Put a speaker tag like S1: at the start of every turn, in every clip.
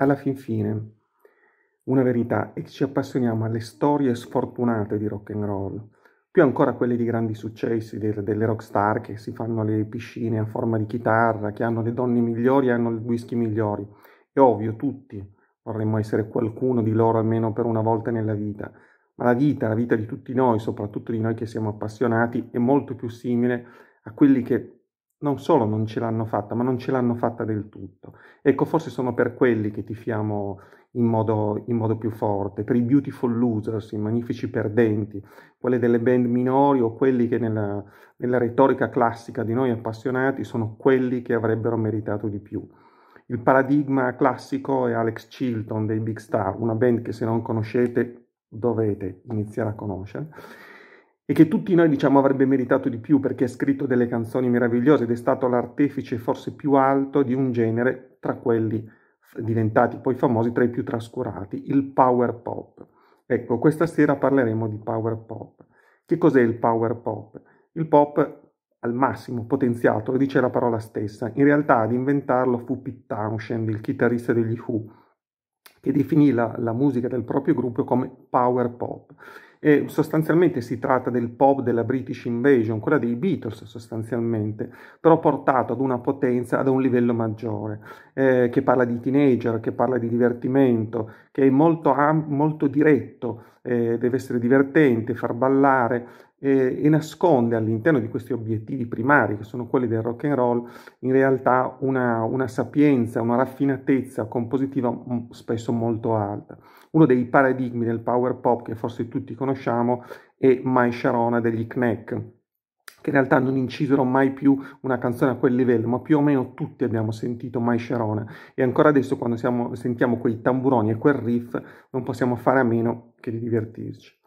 S1: alla fin fine una verità è che ci appassioniamo alle storie sfortunate di rock and roll, più ancora quelle di grandi successi, delle, delle rock star che si fanno le piscine a forma di chitarra, che hanno le donne migliori e hanno il whisky migliori. È ovvio, tutti vorremmo essere qualcuno di loro almeno per una volta nella vita, ma la vita, la vita di tutti noi, soprattutto di noi che siamo appassionati, è molto più simile a quelli che non solo non ce l'hanno fatta, ma non ce l'hanno fatta del tutto. Ecco, forse sono per quelli che tifiamo in modo, in modo più forte, per i beautiful losers, i magnifici perdenti, quelle delle band minori o quelli che nella, nella retorica classica di noi appassionati sono quelli che avrebbero meritato di più. Il paradigma classico è Alex Chilton dei Big Star, una band che se non conoscete dovete iniziare a conoscere e che tutti noi diciamo avrebbe meritato di più perché ha scritto delle canzoni meravigliose ed è stato l'artefice forse più alto di un genere tra quelli diventati poi famosi tra i più trascurati, il power pop. Ecco, questa sera parleremo di power pop. Che cos'è il power pop? Il pop al massimo potenziato, lo dice la parola stessa. In realtà ad inventarlo fu Pete Townshend, il chitarrista degli Who, che definì la, la musica del proprio gruppo come power pop e sostanzialmente si tratta del pop della British Invasion, quella dei Beatles sostanzialmente, però portato ad una potenza, ad un livello maggiore, eh, che parla di teenager, che parla di divertimento, che è molto, molto diretto, eh, deve essere divertente, far ballare, eh, e nasconde all'interno di questi obiettivi primari, che sono quelli del rock and roll, in realtà una, una sapienza, una raffinatezza compositiva m- mm, spesso molto alta. Uno dei paradigmi del power pop che forse tutti conosciamo è My Sharona degli Knack che in realtà non incisero mai più una canzone a quel livello, ma più o meno tutti abbiamo sentito Mai Sharona e ancora adesso quando siamo, sentiamo quei tamburoni e quel riff non possiamo fare a meno che di divertirci.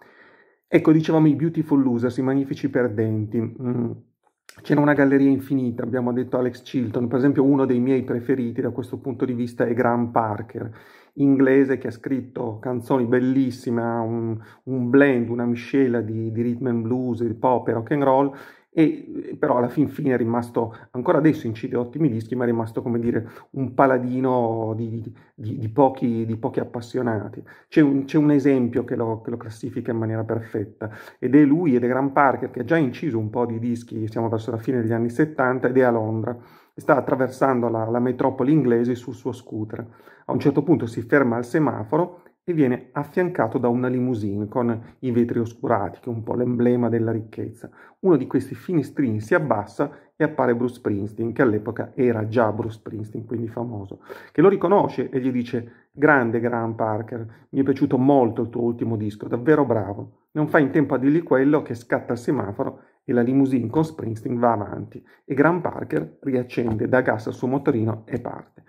S1: Ecco, dicevamo i beautiful losers, i magnifici perdenti. Mm. C'era una galleria infinita, abbiamo detto Alex Chilton, per esempio uno dei miei preferiti da questo punto di vista è Graham Parker, inglese che ha scritto canzoni bellissime, un, un blend, una miscela di, di rhythm and blues, di pop e rock and roll e eh, però alla fin fine è rimasto, ancora adesso incide ottimi dischi, ma è rimasto come dire un paladino di, di, di, pochi, di pochi, appassionati. C'è un, c'è un esempio che lo, che lo, classifica in maniera perfetta ed è lui ed è Graham Parker che ha già inciso un po' di dischi, siamo verso la fine degli anni 70 ed è a Londra sta attraversando la, la metropoli inglese sul suo scooter. A un certo punto si ferma al semaforo e viene affiancato da una limousine con i vetri oscurati, che è un po' l'emblema della ricchezza. Uno di questi finestrini si abbassa e appare Bruce Springsteen, che all'epoca era già Bruce Springsteen, quindi famoso, che lo riconosce e gli dice «Grande Graham Parker, mi è piaciuto molto il tuo ultimo disco, davvero bravo». Non fa in tempo a dirgli quello che scatta il semaforo e la limousine con Springsteen va avanti e Graham Parker riaccende da gas il suo motorino e parte.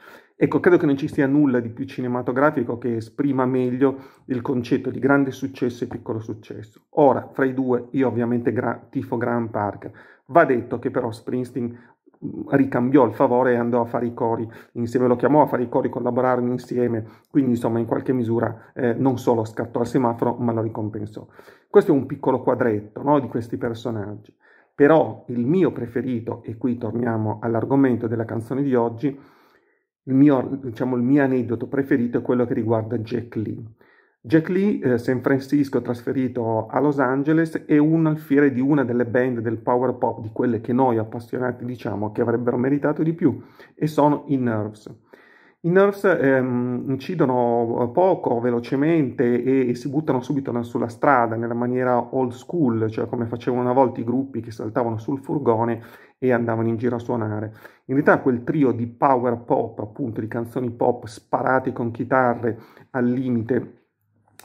S1: Ecco, credo che non ci sia nulla di più cinematografico che esprima meglio il concetto di grande successo e piccolo successo. Ora, fra i due, io ovviamente gra- tifo Graham Park. Va detto che però Springsteen mm, ricambiò il favore e andò a fare i cori insieme, lo chiamò a fare i cori, collaborarono insieme, quindi insomma in qualche misura eh, non solo scattò al semaforo ma lo ricompensò. Questo è un piccolo quadretto no, di questi personaggi, però il mio preferito, e qui torniamo all'argomento della canzone di oggi, il mio, diciamo, il mio aneddoto preferito è quello che riguarda Jack Lee. Jack Lee, eh, San Francisco trasferito a Los Angeles, è un alfiere di una delle band del power pop, di quelle che noi appassionati diciamo che avrebbero meritato di più, e sono i Nerves. I Nerves ehm, incidono eh, poco, velocemente e, e si buttano subito sulla strada nella maniera old school, cioè come facevano una volta i gruppi che saltavano sul furgone e andavano in giro a suonare. In realtà quel trio di power pop, appunto di canzoni pop sparate con chitarre al limite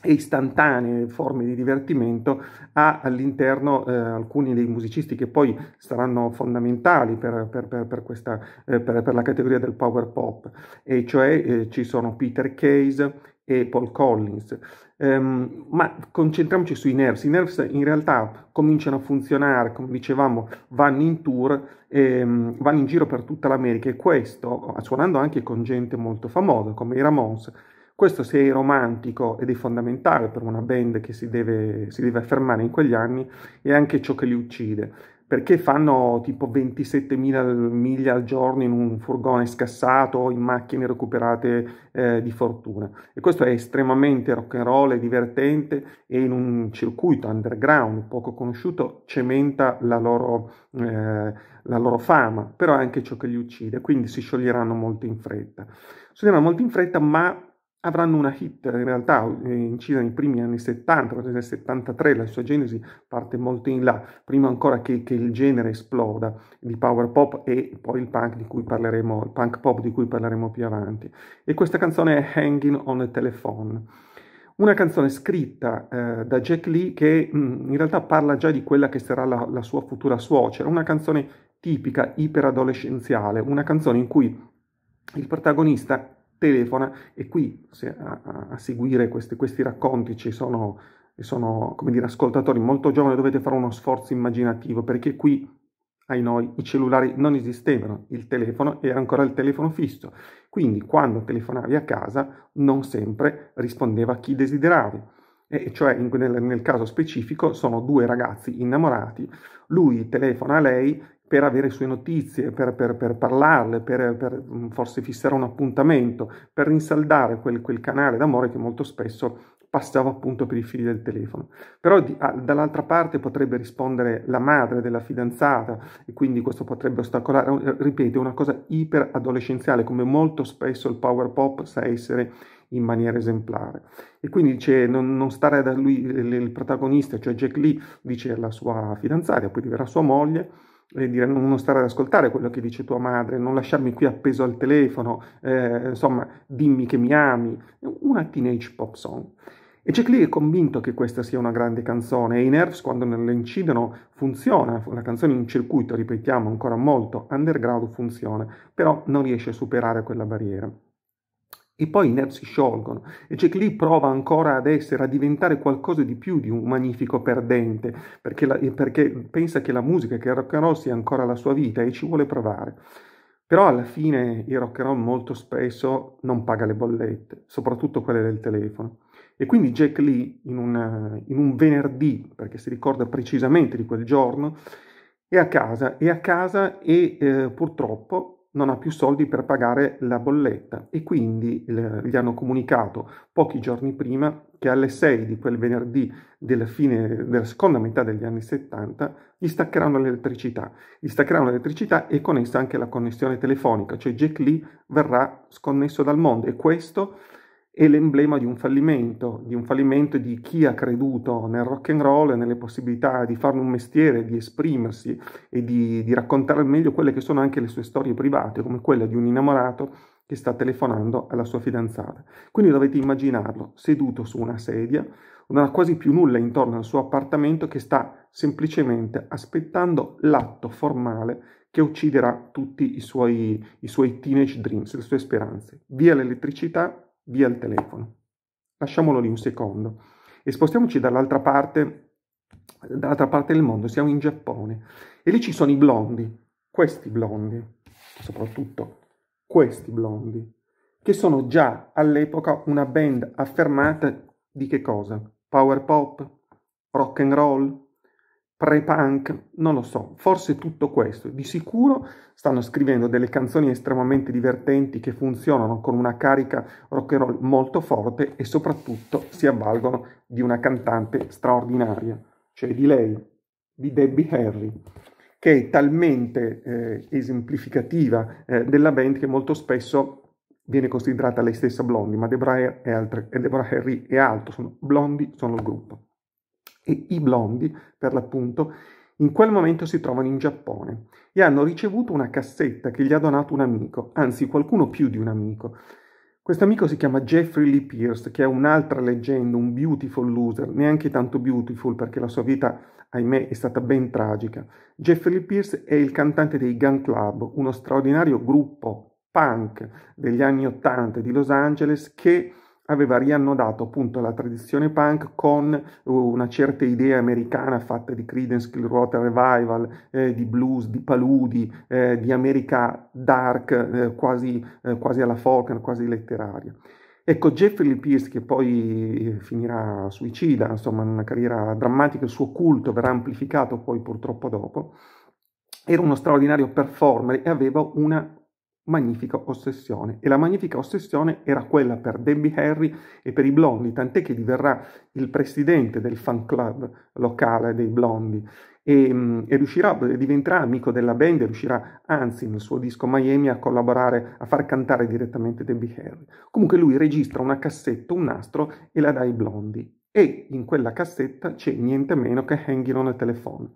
S1: e istantanee forme di divertimento ha all'interno eh, alcuni dei musicisti che poi saranno fondamentali per, per, per, per questa, eh, la categoria del power pop e cioè eh, ci sono Peter Case, e Paul Collins. Um, ma concentriamoci sui Nerves. I Nerves in realtà cominciano a funzionare, come dicevamo, vanno in tour, ehm, vanno in giro per tutta l'America e questo, suonando anche con gente molto famosa come i Ramones, questo se è romantico ed è fondamentale per una band che si deve, si deve affermare in quegli anni, è anche ciò che li uccide perché fanno tipo 27.000 miglia al giorno in un furgone scassato o in macchine recuperate eh, di fortuna. E questo è estremamente rock and roll, e divertente e in un circuito underground poco conosciuto cementa la loro, eh, la loro fama, però è anche ciò che li uccide, quindi si scioglieranno molto in fretta. Si scioglieranno molto in fretta, ma avranno una hit in realtà eh, incisa nei primi anni 70, nel 73 la sua genesi parte molto in là, prima ancora che, che, il genere esploda di power pop e poi il punk, di cui parleremo, il punk pop di cui parleremo più avanti. E questa canzone è Hanging on a Telephone. Una canzone scritta eh, da Jack Lee che mh, mm, in realtà parla già di quella che sarà la, la sua futura suocera, una canzone tipica iperadolescenziale, una canzone in cui il protagonista telefona e qui se, a, a, seguire questi, questi racconti ci sono, sono come dire, ascoltatori molto giovani, dovete fare uno sforzo immaginativo perché qui ai noi i cellulari non esistevano, il telefono era ancora il telefono fisso, quindi quando telefonavi a casa non sempre rispondeva chi desideravi. E cioè in, nel, nel caso specifico sono due ragazzi innamorati, lui telefona a lei per avere sue notizie, per, per, per parlarle, per, per, mm, forse fissare un appuntamento, per rinsaldare quel, quel canale d'amore che molto spesso passava appunto per i figli del telefono. Però di, ah, dall'altra parte potrebbe rispondere la madre della fidanzata e quindi questo potrebbe ostacolare, eh, ripeto, una cosa iper adolescenziale come molto spesso il power pop sa essere in maniera esemplare. E quindi dice non, non, stare da lui il protagonista, cioè Jack Lee, dice alla sua fidanzata, poi diverrà sua moglie, e dire non stare ad ascoltare quello che dice tua madre, non lasciarmi qui appeso al telefono, eh, insomma, dimmi che mi ami, una teenage pop song. E Jack Lee è convinto che questa sia una grande canzone e i Nerves quando la incidono funziona, la canzone in circuito, ripetiamo ancora molto, underground funziona, però non riesce a superare quella barriera e poi i nerd si sciolgono e Jack Lee prova ancora ad essere, a diventare qualcosa di più di un magnifico perdente perché, la, perché pensa che la musica, che il rock and roll sia ancora la sua vita e ci vuole provare. Però alla fine il rock and roll molto spesso non paga le bollette, soprattutto quelle del telefono. E quindi Jack Lee, in, una, in un venerdì, perché si ricorda precisamente di quel giorno, è a casa, è a casa e eh, purtroppo non ha più soldi per pagare la bolletta e quindi eh, gli hanno comunicato pochi giorni prima che alle 6 di quel venerdì della fine della seconda metà degli anni 70 gli staccheranno l'elettricità. Gli staccheranno l'elettricità e con essa anche la connessione telefonica, cioè Jack Lee verrà sconnesso dal mondo e questo è l'emblema di un fallimento, di un fallimento di chi ha creduto nel rock and roll e nelle possibilità di farne un mestiere, di esprimersi e di, di, raccontare al meglio quelle che sono anche le sue storie private, come quella di un innamorato che sta telefonando alla sua fidanzata. Quindi dovete immaginarlo seduto su una sedia, non ha quasi più nulla intorno al suo appartamento che sta semplicemente aspettando l'atto formale che ucciderà tutti i suoi, i suoi teenage dreams, le sue speranze. Via l'elettricità, via il telefono. Lasciamolo lì un secondo e spostiamoci dall'altra parte, dall'altra parte del mondo, siamo in Giappone e lì ci sono i blondi, questi blondi, soprattutto questi blondi, che sono già all'epoca una band affermata di che cosa? Power pop, rock and roll, pre-punk, non lo so, forse tutto questo. Di sicuro stanno scrivendo delle canzoni estremamente divertenti che funzionano con una carica rock and roll molto forte e soprattutto si avvalgono di una cantante straordinaria, cioè di lei, di Debbie Harry, che è talmente eh, esemplificativa eh, della band che molto spesso viene considerata lei stessa blondi, ma Debra, Harry è altro, sono Blondie sono il gruppo e i blondi, per l'appunto, in quel momento si trovano in Giappone e hanno ricevuto una cassetta che gli ha donato un amico, anzi qualcuno più di un amico. Questo amico si chiama Jeffrey Lee Pierce, che è un'altra leggenda, un beautiful loser, neanche tanto beautiful perché la sua vita, ahimè, è stata ben tragica. Jeffrey Lee Pierce è il cantante dei Gun Club, uno straordinario gruppo punk degli anni Ottanta di Los Angeles che aveva riannodato appunto la tradizione punk con uh, una certa idea americana fatta di Creedence Clearwater Revival, eh, di blues, di paludi, eh, di America dark, eh, quasi, eh, quasi, alla Faulkner, quasi letteraria. Ecco, Jeffrey Pierce, che poi eh, finirà suicida, insomma, in una carriera drammatica, il suo culto verrà amplificato poi purtroppo dopo, era uno straordinario performer e aveva una Magnifica Ossessione. E la Magnifica Ossessione era quella per Debbie Harry e per i Blondi, tant'è che diverrà il presidente del fan club locale dei Blondi e, mm, e riuscirà, diventerà amico della band e riuscirà anzi nel suo disco Miami a collaborare, a far cantare direttamente Debbie Harry. Comunque lui registra una cassetta, un nastro e la dà ai Blondi e in quella cassetta c'è niente meno che Hanging on a Telephone.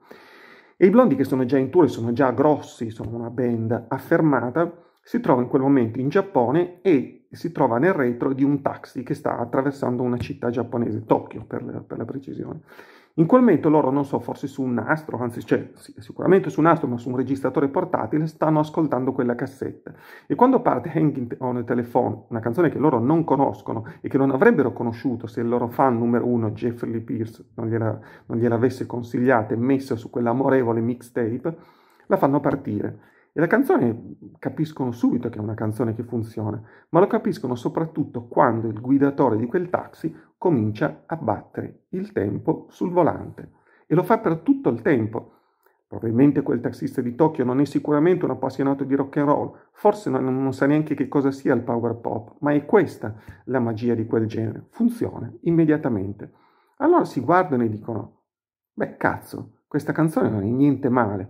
S1: E i Blondi che sono già in tour, sono già grossi, sono una band affermata, si trova in quel momento in Giappone e si trova nel retro di un taxi che sta attraversando una città giapponese, Tokyo per la, per la precisione. In quel momento loro, non so, forse su un nastro, anzi cioè, sì, sicuramente su un nastro, ma su un registratore portatile, stanno ascoltando quella cassetta. E quando parte Hanging on a Telephone, una canzone che loro non conoscono e che non avrebbero conosciuto se il loro fan numero uno, Jeffrey Pierce, non gliela, non gliela avesse consigliata e messa su quell'amorevole mixtape, la fanno partire. E la canzone capiscono subito che è una canzone che funziona, ma lo capiscono soprattutto quando il guidatore di quel taxi comincia a battere il tempo sul volante. E lo fa per tutto il tempo. Probabilmente quel taxista di Tokyo non è sicuramente un appassionato di rock and roll, forse non, non sa neanche che cosa sia il power pop, ma è questa la magia di quel genere. Funziona immediatamente. Allora si guardano e dicono, beh cazzo, questa canzone non è niente male.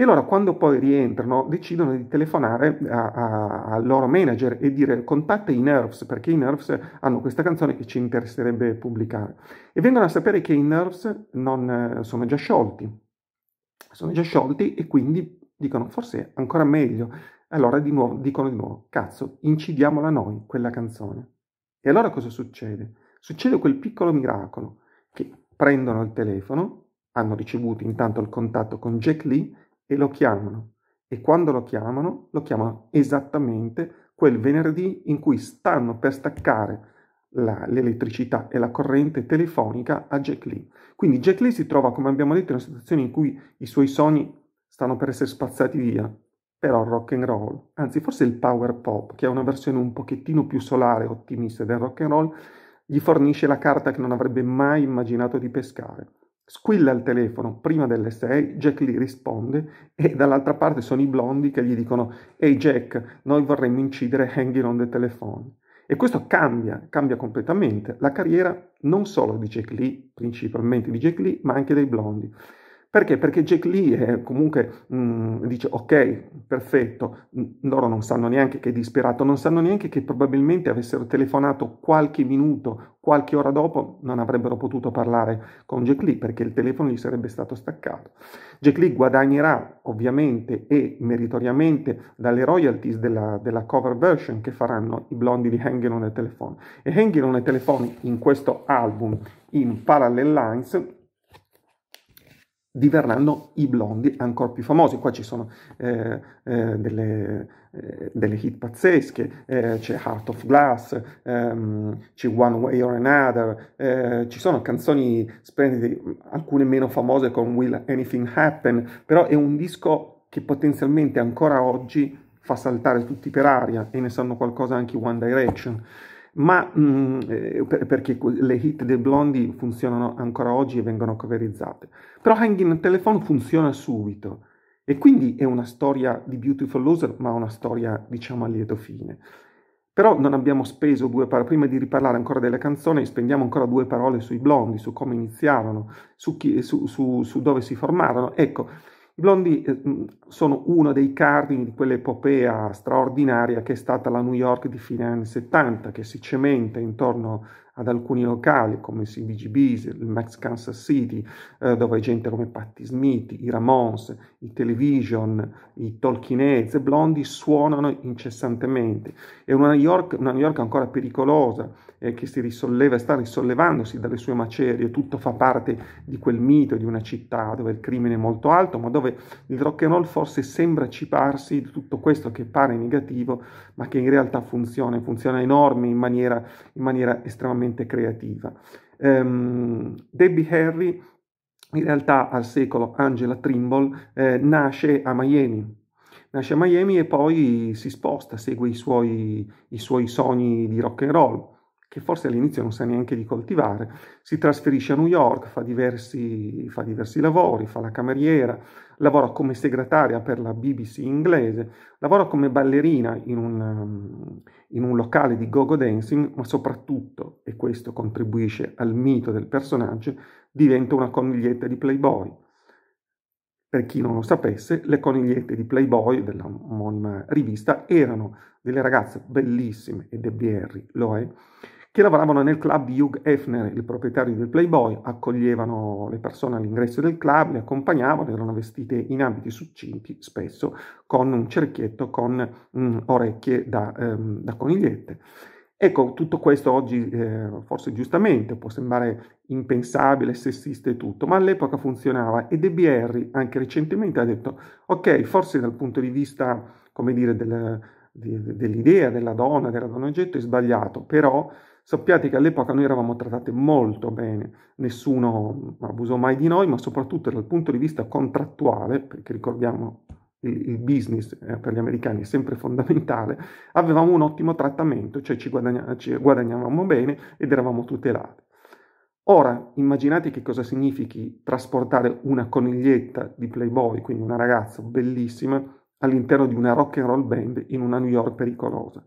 S1: E allora quando poi rientrano decidono di telefonare a, a, al loro manager e dire contatta i Nerves perché i Nerves hanno questa canzone che ci interesserebbe pubblicare. E vengono a sapere che i Nerves non, eh, sono già sciolti, sono già sciolti e quindi dicono forse ancora meglio. Allora di nuovo, dicono di nuovo, cazzo, incidiamola noi quella canzone. E allora cosa succede? Succede quel piccolo miracolo che prendono il telefono, hanno ricevuto intanto il contatto con Jack Lee e lo chiamano. E quando lo chiamano, lo chiamano esattamente quel venerdì in cui stanno per staccare la, l'elettricità e la corrente telefonica a Jack Lee. Quindi Jack Lee si trova, come abbiamo detto, in una situazione in cui i suoi sogni stanno per essere spazzati via, però il rock and roll, anzi forse il power pop, che è una versione un pochettino più solare e ottimista del rock and roll, gli fornisce la carta che non avrebbe mai immaginato di pescare. Squilla il telefono prima delle 6, Jack gli risponde e dall'altra parte sono i blondi che gli dicono «Ehi hey Jack, noi vorremmo incidere Hanging on the Telephone». E questo cambia, cambia completamente la carriera non solo di Jack Lee, principalmente di Jack Lee, ma anche dei blondi. Perché? Perché Jack Lee comunque mh, mm, dice ok, perfetto, loro non sanno neanche che è disperato, non sanno neanche che probabilmente avessero telefonato qualche minuto, qualche ora dopo, non avrebbero potuto parlare con Jack Lee perché il telefono gli sarebbe stato staccato. Jack Lee guadagnerà ovviamente e meritoriamente dalle royalties della, della cover version che faranno i blondi di Hanging on the Telephone. E Hanging on the Telephone in questo album, in Parallel Lines, diverranno i blondi ancora più famosi. Qua ci sono eh, eh, delle, eh, delle, hit pazzesche, eh, c'è Heart of Glass, ehm, c'è One Way or Another, eh, ci sono canzoni splendide, alcune meno famose con Will Anything Happen, però è un disco che potenzialmente ancora oggi fa saltare tutti per aria e ne sanno qualcosa anche One Direction ma mh, mm, eh, perché le hit dei blondi funzionano ancora oggi e vengono coverizzate. Però Hanging Telephone funziona subito e quindi è una storia di Beautiful Loser, ma una storia diciamo a lieto fine. Però non abbiamo speso due parole, prima di riparlare ancora delle canzoni, spendiamo ancora due parole sui blondi, su come iniziarono, su, chi, su, su, su dove si formarono. Ecco, i Blondi eh, sono uno dei cardini di quell'epopea straordinaria che è stata la New York di fine anni 70, che si cementa intorno ad alcuni locali come i CBGBs, il Max Kansas City, eh, dove gente come Patti Smith, i Ramones, i Television, i Talking Heads e Blondi suonano incessantemente. È una New York, una New York ancora pericolosa, eh, che si risolleva e sta risollevandosi dalle sue macerie, tutto fa parte di quel mito di una città dove il crimine è molto alto, ma dove il rock and roll forse sembra ciparsi di tutto questo che pare negativo, ma che in realtà funziona, funziona enorme in maniera, in maniera estremamente creativa. Um, Debbie Harry in realtà al secolo Angela Trimble eh, nasce a Miami. Nasce a Miami e poi si sposta, segue i suoi, i suoi sogni di rock and roll che forse all'inizio non sa neanche di coltivare, si trasferisce a New York, fa diversi, fa diversi, lavori, fa la cameriera, lavora come segretaria per la BBC inglese, lavora come ballerina in un, um, in un locale di go-go dancing, ma soprattutto, e questo contribuisce al mito del personaggio, diventa una coniglietta di Playboy. Per chi non lo sapesse, le conigliette di Playboy dell'omonima rivista erano delle ragazze bellissime, e Debbie Harry lo è, che lavoravano nel club di Hugh Hefner, il proprietario del Playboy, accoglievano le persone all'ingresso del club, le accompagnavano, erano vestite in abiti succinti, spesso con un cerchietto con mm, orecchie da, ehm, da conigliette. Ecco, tutto questo oggi, eh, forse giustamente, può sembrare impensabile, sessista e tutto, ma all'epoca funzionava e De Harry anche recentemente ha detto, ok, forse dal punto di vista, come dire, del, dell'idea della donna, della donna oggetto è sbagliato, però Sappiate che all'epoca noi eravamo trattate molto bene, nessuno abusò mai di noi, ma soprattutto dal punto di vista contrattuale, perché ricordiamo il, business eh, per gli americani è sempre fondamentale, avevamo un ottimo trattamento, cioè ci, guadagna, ci guadagnavamo bene ed eravamo tutelati. Ora immaginate che cosa significhi trasportare una coniglietta di Playboy, quindi una ragazza bellissima, all'interno di una rock and roll band in una New York pericolosa.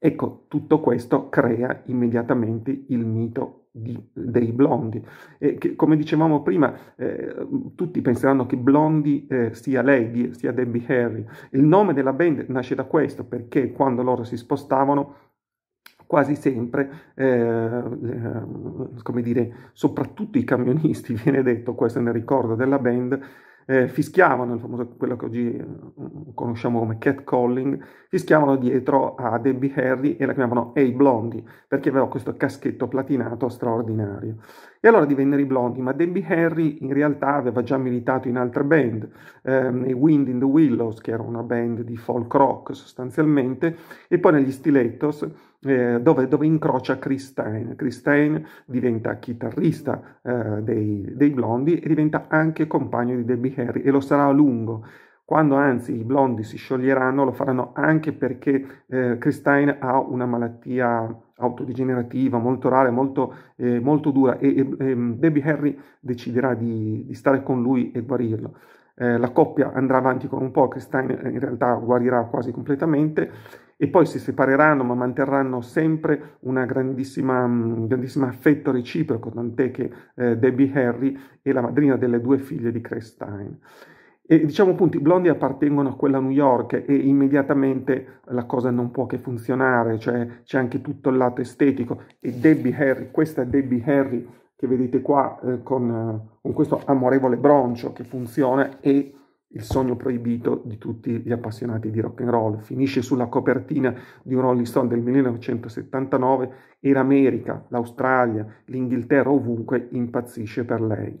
S1: Ecco, tutto questo crea immediatamente il mito di, dei blondi. E che, come dicevamo prima, eh, tutti penseranno che blondi eh, sia lei, sia Debbie Harry. Il nome della band nasce da questo, perché quando loro si spostavano quasi sempre, eh, eh come dire, soprattutto i camionisti, viene detto questo nel ricordo della band, eh, fischiavano, il famoso, quello che oggi eh, conosciamo come cat calling, fischiavano dietro a Debbie Harry e la chiamavano Hey Blondie, perché aveva questo caschetto platinato straordinario. E allora divennero i Blondie, ma Debbie Harry in realtà aveva già militato in altre band, ehm, nei Wind in the Willows, che era una band di folk rock sostanzialmente, e poi negli Stilettos, eh, dove, dove, incrocia Chris Stein. Chris Stein diventa chitarrista eh, dei, dei, Blondi e diventa anche compagno di Debbie Harry e lo sarà a lungo. Quando anzi i Blondi si scioglieranno lo faranno anche perché eh, Chris ha una malattia autodegenerativa, molto rara, molto, eh, molto dura e, e, Debbie Harry deciderà di, di stare con lui e guarirlo. Eh, la coppia andrà avanti con un po', Chris eh, in realtà guarirà quasi completamente e poi si separeranno ma manterranno sempre un grandissimo mm, affetto reciproco, tant'è che eh, Debbie Harry è la madrina delle due figlie di Crestine. E diciamo appunto, i blondi appartengono a quella New York e immediatamente la cosa non può che funzionare, cioè c'è anche tutto il lato estetico e Debbie Harry, questa è Debbie Harry che vedete qua eh, con, eh, con, questo amorevole broncio che funziona e il sogno proibito di tutti gli appassionati di rock and roll. Finisce sulla copertina di un Rolling Stone del 1979, era America, l'Australia, l'Inghilterra ovunque impazzisce per lei.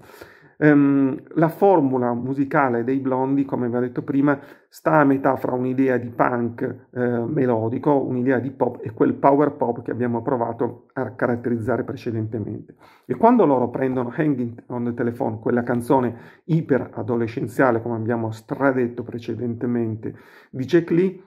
S1: Um, la formula musicale dei Blondi, come vi ho detto prima, sta a metà fra un'idea di punk eh, melodico, un'idea di pop e quel power pop che abbiamo provato a caratterizzare precedentemente. E quando loro prendono Hanging on the Telephone, quella canzone iper adolescenziale, come abbiamo stradetto precedentemente, di Jack Lee,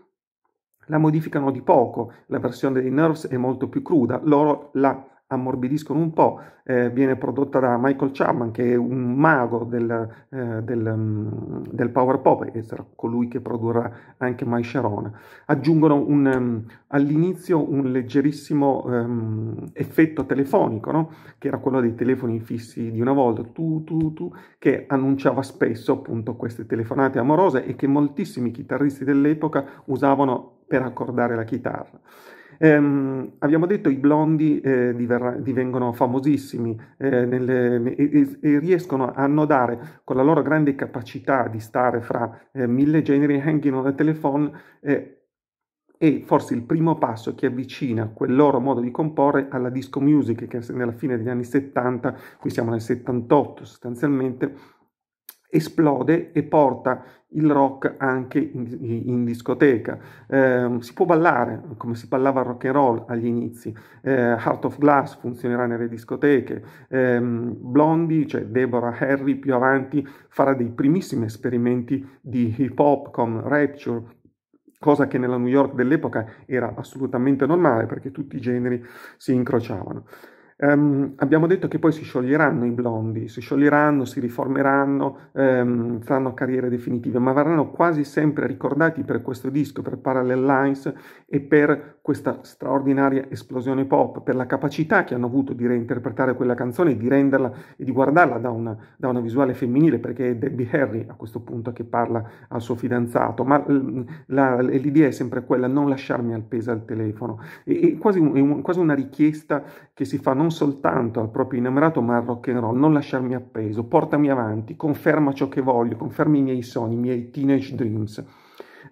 S1: la modificano di poco, la versione dei Nerves è molto più cruda, loro la ammorbidiscono un po', eh, viene prodotta da Michael Chapman che è un mago del, eh, del, um, del power pop e sarà colui che produrrà anche My Sharon. Aggiungono un, um, all'inizio un leggerissimo um, effetto telefonico, no? che era quello dei telefoni fissi di una volta, tu, tu, tu, che annunciava spesso appunto queste telefonate amorose e che moltissimi chitarristi dell'epoca usavano per accordare la chitarra. Ehm, abbiamo detto i blondi eh, diver- divengono famosissimi eh, nelle, e, e, riescono a annodare con la loro grande capacità di stare fra eh, mille generi hanging on the telephone eh, e forse il primo passo che avvicina quel loro modo di comporre alla disco music che nella fine degli anni 70, qui siamo nel 78 sostanzialmente, esplode e porta il rock anche in, in discoteca. Eh, si può ballare come si ballava rock and roll agli inizi. Eh, Heart of Glass funzionerà nelle discoteche. Eh, Blondie, cioè Deborah Harry, più avanti farà dei primissimi esperimenti di hip hop con Rapture, cosa che nella New York dell'epoca era assolutamente normale perché tutti i generi si incrociavano. Um, abbiamo detto che poi si scioglieranno i blondi, si scioglieranno, si riformeranno, um, faranno carriere definitive, ma verranno quasi sempre ricordati per questo disco, per Parallel Lines e per questa straordinaria esplosione pop, per la capacità che hanno avuto di reinterpretare quella canzone, di renderla e di guardarla da una, da una visuale femminile, perché è Debbie Harry a questo punto che parla al suo fidanzato, ma ehm, la, l'idea è sempre quella, non lasciarmi al peso al telefono. È quasi, quasi una richiesta che si fa non non soltanto al proprio innamorato, ma al rock and roll, non lasciarmi appeso, portami avanti, conferma ciò che voglio, confermi i miei sogni, i miei teenage dreams.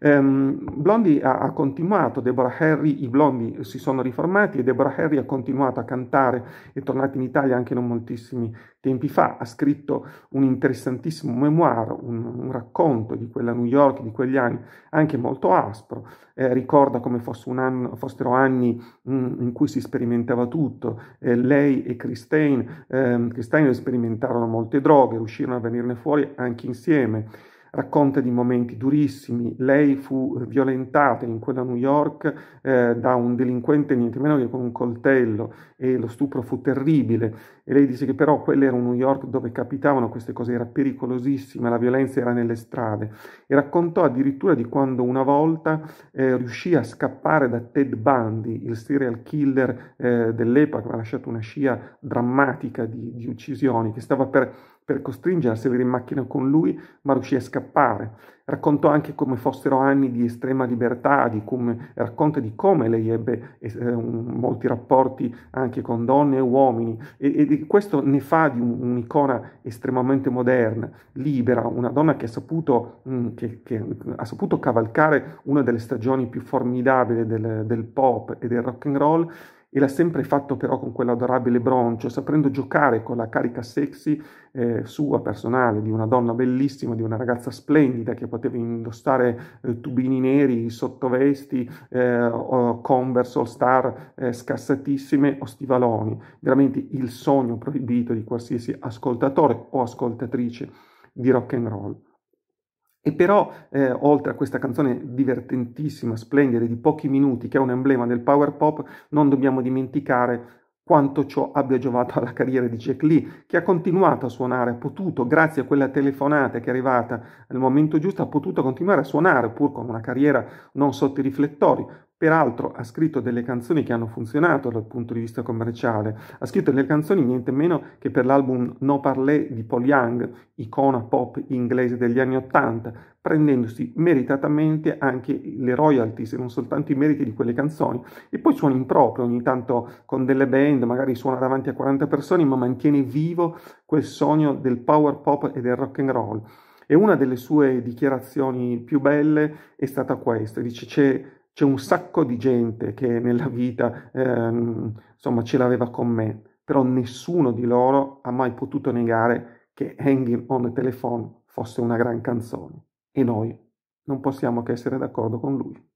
S1: Ehm, Blondie ha, ha, continuato, Deborah Harry, i Blondie si sono riformati e Deborah Harry ha continuato a cantare, è tornata in Italia anche non moltissimi tempi fa, ha scritto un interessantissimo memoir, un, un racconto di quella New York, di quegli anni, anche molto aspro, eh, ricorda come fosse anno, fossero anni mh, mm, in cui si sperimentava tutto, eh, lei e Christine, ehm, Christine sperimentarono molte droghe, riuscirono a venirne fuori anche insieme racconta di momenti durissimi. Lei fu violentata in quella New York eh, da un delinquente niente meno che con un coltello e lo stupro fu terribile. E lei dice che però quella era un New York dove capitavano queste cose, era pericolosissima, la violenza era nelle strade. E raccontò addirittura di quando una volta eh, riuscì a scappare da Ted Bundy, il serial killer eh, dell'epoca, che aveva lasciato una scia drammatica di, di uccisioni, che stava per per costringersi a avere in macchina con lui, ma riuscì a scappare. Raccontò anche come fossero anni di estrema libertà, di come, racconta di come lei ebbe eh, molti rapporti anche con donne e uomini e, e questo ne fa di un, un'icona estremamente moderna, libera, una donna che ha, saputo, mh, mm, che, che ha saputo cavalcare una delle stagioni più formidabili del, del pop e del rock and roll e l'ha sempre fatto però con quell'adorabile broncio, saprendo giocare con la carica sexy eh, sua personale, di una donna bellissima, di una ragazza splendida che poteva indossare eh, tubini neri, sottovesti, eh, converse all star eh, scassatissime o stivaloni, veramente il sogno proibito di qualsiasi ascoltatore o ascoltatrice di rock and roll. E però, eh, oltre a questa canzone divertentissima, splendida, di pochi minuti, che è un emblema del power pop, non dobbiamo dimenticare quanto ciò abbia giovato alla carriera di Jack Lee, che ha continuato a suonare, ha potuto, grazie a quella telefonata che è arrivata al momento giusto, ha potuto continuare a suonare, pur con una carriera non sotto i riflettori, Peraltro ha scritto delle canzoni che hanno funzionato dal punto di vista commerciale, ha scritto delle canzoni niente meno che per l'album No Parlé di Paul Young, icona pop inglese degli anni Ottanta, prendendosi meritatamente anche le royalties e non soltanto i meriti di quelle canzoni. E poi suona in proprio, ogni tanto con delle band, magari suona davanti a 40 persone, ma mantiene vivo quel sogno del power pop e del rock and roll. E una delle sue dichiarazioni più belle è stata questa, dice c'è c'è un sacco di gente che nella vita ehm, insomma ce l'aveva con me, però nessuno di loro ha mai potuto negare che Hanging on the Telephone fosse una gran canzone e noi non possiamo che essere d'accordo con lui.